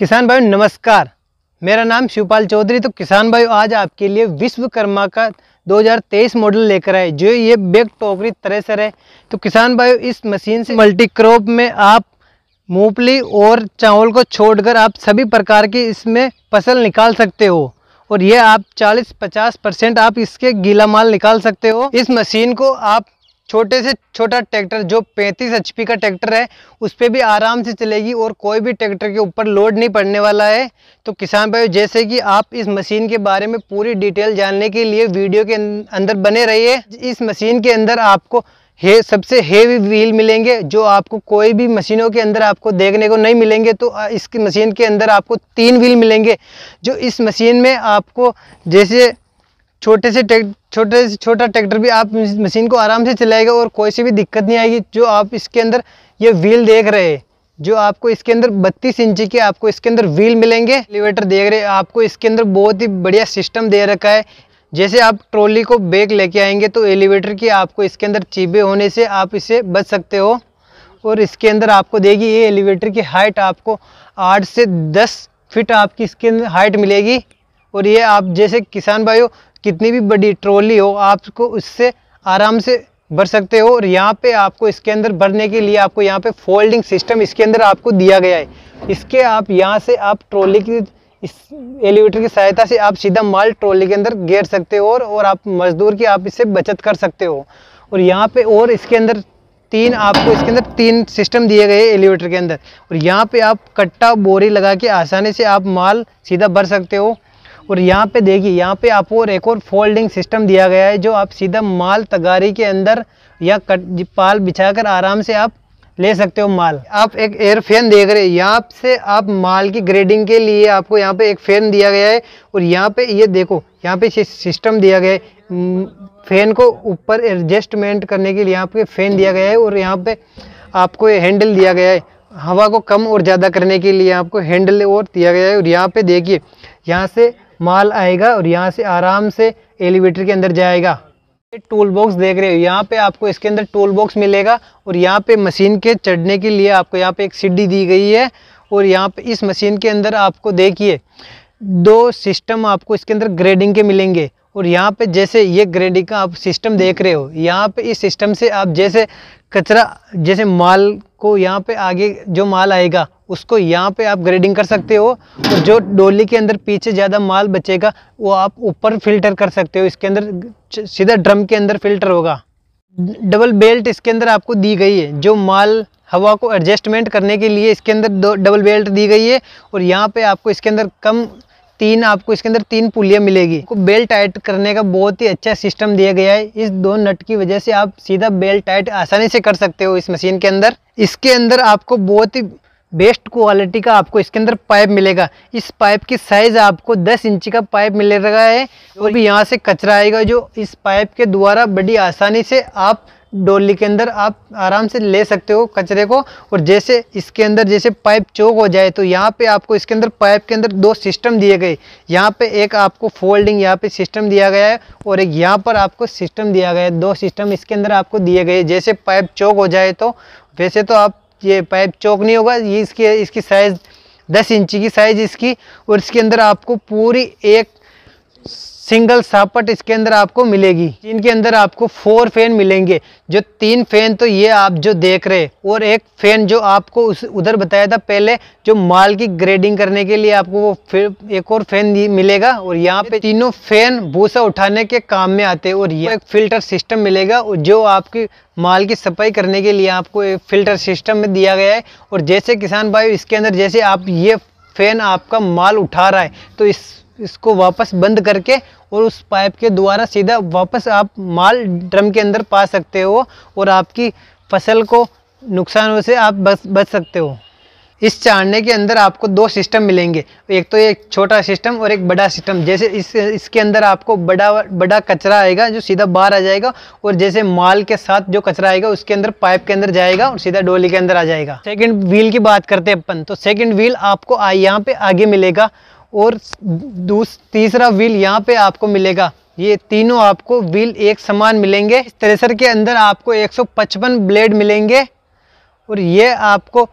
किसान भाई नमस्कार मेरा नाम शिवपाल चौधरी तो किसान भाई आज आपके लिए विश्वकर्मा का 2023 मॉडल लेकर आए जो ये बेग टोकरी से है तो किसान भाई इस मशीन से मल्टी क्रॉप में आप मूंगफली और चावल को छोड़कर आप सभी प्रकार की इसमें फसल निकाल सकते हो और ये आप 40-50 परसेंट आप इसके गीला माल निकाल सकते हो इस मशीन को आप छोटे से छोटा ट्रैक्टर जो 35 एच का ट्रैक्टर है उस पर भी आराम से चलेगी और कोई भी ट्रैक्टर के ऊपर लोड नहीं पड़ने वाला है तो किसान भाई जैसे कि आप इस मशीन के बारे में पूरी डिटेल जानने के लिए वीडियो के अं-, अंदर बने रहिए इस मशीन के अंदर आपको हे सबसे हेवी व्हील मिलेंगे जो आपको कोई भी मशीनों के अंदर आपको देखने को नहीं मिलेंगे तो इस मशीन के अंदर आपको तीन व्हील मिलेंगे जो इस मशीन में आपको जैसे छोटे से टेक छोटे से छोटा ट्रैक्टर भी आप मशीन को आराम से चलाएगा और कोई सी भी दिक्कत नहीं आएगी जो आप इसके अंदर ये व्हील देख रहे हैं जो आपको इसके अंदर बत्तीस इंची के आपको इसके अंदर व्हील मिलेंगे एलिवेटर देख रहे हैं आपको इसके अंदर बहुत ही बढ़िया सिस्टम दे रखा है जैसे आप ट्रॉली को बैग लेके आएंगे तो एलिवेटर की आपको इसके अंदर चीबे होने से आप इसे बच सकते हो और इसके अंदर आपको देगी ये एलिवेटर की हाइट आपको आठ से दस फिट आपकी इसके अंदर हाइट मिलेगी और ये आप जैसे किसान भाइयों कितनी भी बड़ी ट्रॉली हो आपको उससे आराम से भर सकते हो और यहाँ पे आपको इसके अंदर भरने के लिए आपको यहाँ पे फोल्डिंग सिस्टम इसके अंदर आपको दिया गया है इसके आप यहाँ से आप ट्रॉली की इस एलिवेटर की सहायता से आप सीधा माल ट्रॉली के अंदर घेर सकते हो और, और आप मजदूर की आप इससे बचत कर सकते हो और यहाँ पे और इसके अंदर तीन आपको इसके अंदर तीन सिस्टम दिए गए एलिवेटर के अंदर और यहाँ पे आप कट्टा बोरी लगा के आसानी से आप माल सीधा भर सकते हो और यहाँ पे देखिए यहाँ पे आपको और एक और फोल्डिंग सिस्टम दिया गया है जो आप सीधा माल तगारी के अंदर या कट पाल बिछाकर आराम से आप ले सकते हो माल आप एक एयर फैन देख रहे हैं यहाँ से आप माल की ग्रेडिंग के लिए आपको यहाँ पे एक फैन दिया गया है और यहाँ पे ये यह देखो यहाँ पे सिस्टम दिया गया है फैन हम्म, को ऊपर एडजस्टमेंट करने के लिए यहाँ पे फैन दिया गया है और यहाँ पे आपको ये हैंडल दिया गया है हवा को कम और ज़्यादा करने के लिए आपको हैंडल और दिया गया है और यहाँ पे देखिए यहाँ से माल आएगा और यहाँ से आराम से एलिवेटर के अंदर जाएगा टूल बॉक्स देख रहे हो यहाँ पे आपको इसके अंदर टूल बॉक्स मिलेगा और यहाँ पे मशीन के चढ़ने के लिए आपको यहाँ पे एक सीढ़ी दी गई है और यहाँ पे इस मशीन के अंदर आपको देखिए दो सिस्टम आपको इसके अंदर ग्रेडिंग के मिलेंगे और यहाँ पे जैसे ये ग्रेडिंग का आप सिस्टम देख रहे हो यहाँ पे इस सिस्टम से आप जैसे कचरा जैसे माल को यहाँ पे आगे जो माल आएगा उसको यहाँ पे आप ग्रेडिंग कर सकते हो और जो डोली के अंदर पीछे ज़्यादा माल बचेगा वो आप ऊपर फिल्टर कर सकते हो इसके अंदर सीधा ड्रम के अंदर फिल्टर होगा डबल बेल्ट इसके अंदर आपको दी गई है जो माल हवा को एडजस्टमेंट करने के लिए इसके अंदर दो डबल बेल्ट दी गई है और यहाँ पे आपको इसके अंदर कम तीन आपको इसके अंदर तीन पुलिया मिलेगी आपको बेल्ट टाइट करने का बहुत ही अच्छा सिस्टम दिया गया है इस दो नट की वजह से आप सीधा बेल्ट टाइट आसानी से कर सकते हो इस मशीन के अंदर इसके अंदर आपको बहुत ही बेस्ट क्वालिटी का आपको इसके अंदर पाइप मिलेगा इस पाइप की साइज़ आपको 10 इंच का पाइप मिल रहा है और भी यहाँ से कचरा आएगा जो इस पाइप के द्वारा बड़ी आसानी से आप डोली के अंदर आप आराम से ले सकते हो कचरे को और जैसे इसके अंदर जैसे पाइप चौक हो जाए तो यहाँ पे आपको इसके अंदर पाइप के अंदर दो सिस्टम दिए गए यहाँ पे एक आपको फोल्डिंग यहाँ पे सिस्टम दिया गया है और एक यहाँ पर आपको सिस्टम दिया गया है दो सिस्टम इसके अंदर आपको दिए गए जैसे पाइप चौक हो जाए तो वैसे तो आप ये पाइप चौक नहीं होगा ये इसकी इसकी साइज़ दस इंची की साइज़ इसकी और इसके अंदर आपको पूरी एक सिंगल सापट इसके अंदर आपको मिलेगी इनके अंदर आपको फोर फैन मिलेंगे जो तीन फैन तो ये आप जो देख रहे और एक फैन जो आपको उस उधर बताया था पहले जो माल की ग्रेडिंग करने के लिए आपको वो फिर एक और फैन मिलेगा और यहाँ पे तीनों फैन भूसा उठाने के काम में आते और ये एक फिल्टर सिस्टम मिलेगा और जो आपकी माल की सफाई करने के लिए आपको एक फिल्टर सिस्टम में दिया गया है और जैसे किसान भाई इसके अंदर जैसे आप ये फैन आपका माल उठा रहा है तो इस इसको वापस बंद करके और उस पाइप के द्वारा सीधा वापस आप माल ड्रम के अंदर पा सकते हो और आपकी फसल को नुकसानों से आप बच बच सकते हो इस चाड़ने के अंदर आपको दो सिस्टम मिलेंगे एक तो एक छोटा सिस्टम और एक बड़ा सिस्टम जैसे इस इसके अंदर आपको बड़ा बड़ा कचरा आएगा जो सीधा बाहर आ जाएगा और जैसे माल के साथ जो कचरा आएगा उसके अंदर पाइप के अंदर जाएगा और सीधा डोली के अंदर आ जाएगा सेकंड व्हील की बात करते हैं अपन तो सेकंड व्हील आपको यहाँ पे आगे मिलेगा और तीसरा व्हील यहाँ पे आपको मिलेगा ये तीनों आपको व्हील एक समान मिलेंगे इस थ्रेसर के अंदर आपको 155 ब्लेड मिलेंगे और ये आपको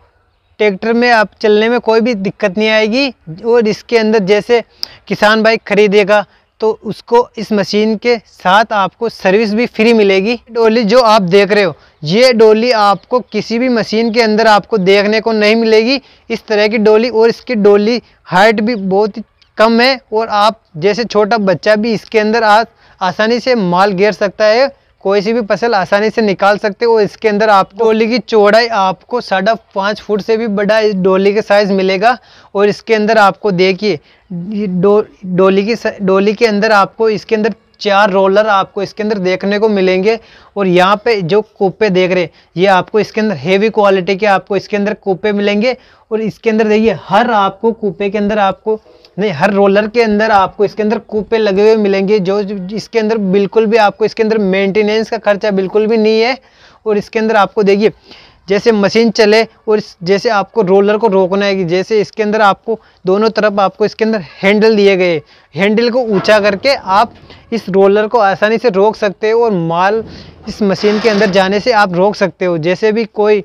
ट्रैक्टर में आप चलने में कोई भी दिक्कत नहीं आएगी और इसके अंदर जैसे किसान बाइक खरीदेगा तो उसको इस मशीन के साथ आपको सर्विस भी फ्री मिलेगी डोली जो आप देख रहे हो ये डोली आपको किसी भी मशीन के अंदर आपको देखने को नहीं मिलेगी इस तरह की डोली और इसकी डोली हाइट भी बहुत ही कम है और आप जैसे छोटा बच्चा भी इसके अंदर आ, आसानी से माल घेर सकता है कोई सी भी फसल आसानी से निकाल सकते हो इसके अंदर आप डोली की चौड़ाई आपको साढ़ा पाँच फुट से भी बड़ा इस डोली का साइज़ मिलेगा और इसके अंदर आपको देखिए डोली की डोली के अंदर आपको इसके अंदर चार रोलर आपको इसके अंदर देखने को मिलेंगे और यहाँ पे जो कूपे देख रहे हैं ये आपको इसके अंदर हेवी क्वालिटी के आपको इसके अंदर कूपे मिलेंगे और इसके अंदर देखिए हर आपको कूपे के अंदर आपको नहीं हर रोलर के अंदर आपको इसके अंदर कूपे लगे हुए मिलेंगे जो इसके अंदर बिल्कुल भी आपको इसके अंदर मेंटेनेंस का खर्चा बिल्कुल भी नहीं है और इसके अंदर आपको देखिए जैसे मशीन चले और जैसे आपको रोलर को रोकना है कि जैसे इसके अंदर आपको दोनों तरफ आपको इसके अंदर हैंडल दिए गए हैंडल को ऊंचा करके आप इस रोलर को आसानी से रोक सकते हो और माल इस मशीन के अंदर जाने से आप रोक सकते हो जैसे भी कोई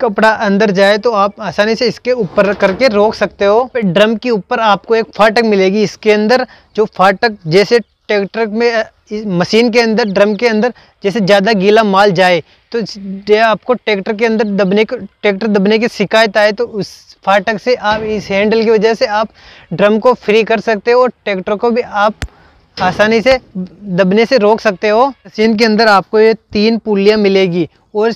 कपड़ा अंदर जाए तो आप आसानी से इसके ऊपर करके रोक सकते हो ड्रम के ऊपर आपको एक फाटक मिलेगी इसके अंदर जो फाटक जैसे ट्रैक्टर में मशीन के अंदर ड्रम के अंदर जैसे ज़्यादा गीला माल जाए तो आपको ट्रैक्टर के अंदर दबने को ट्रैक्टर दबने की शिकायत आए तो उस फाटक से आप इस हैंडल की वजह से आप ड्रम को फ्री कर सकते हो और ट्रैक्टर को भी आप आसानी से दबने से रोक सकते हो मशीन के अंदर आपको ये तीन पुलियाँ मिलेगी और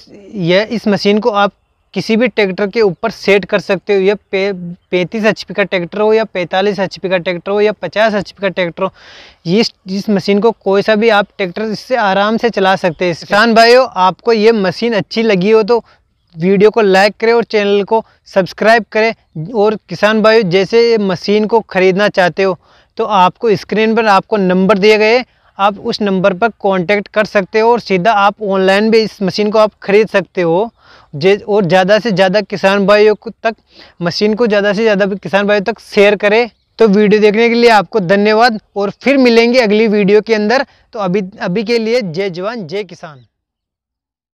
यह इस मशीन को आप किसी भी ट्रैक्टर के ऊपर सेट कर सकते हो या पे पैंतीस एच का ट्रैक्टर हो या पैंतालीस एच का ट्रैक्टर हो या पचास एच का ट्रैक्टर हो ये इस, जिस मशीन को कोई सा भी आप ट्रैक्टर इससे आराम से चला सकते हैं किसान भाइयों आपको ये मशीन अच्छी लगी हो तो वीडियो को लाइक करें और चैनल को सब्सक्राइब करें और किसान भाइयों जैसे मशीन को ख़रीदना चाहते हो तो आपको स्क्रीन पर आपको नंबर दिए गए आप उस नंबर पर कांटेक्ट कर सकते हो और सीधा आप ऑनलाइन भी इस मशीन को आप ख़रीद सकते हो जे और ज़्यादा से ज़्यादा किसान भाइयों तक मशीन को ज़्यादा से ज़्यादा किसान भाइयों तक शेयर करें तो वीडियो देखने के लिए आपको धन्यवाद और फिर मिलेंगे अगली वीडियो के अंदर तो अभी अभी के लिए जय जवान जय किसान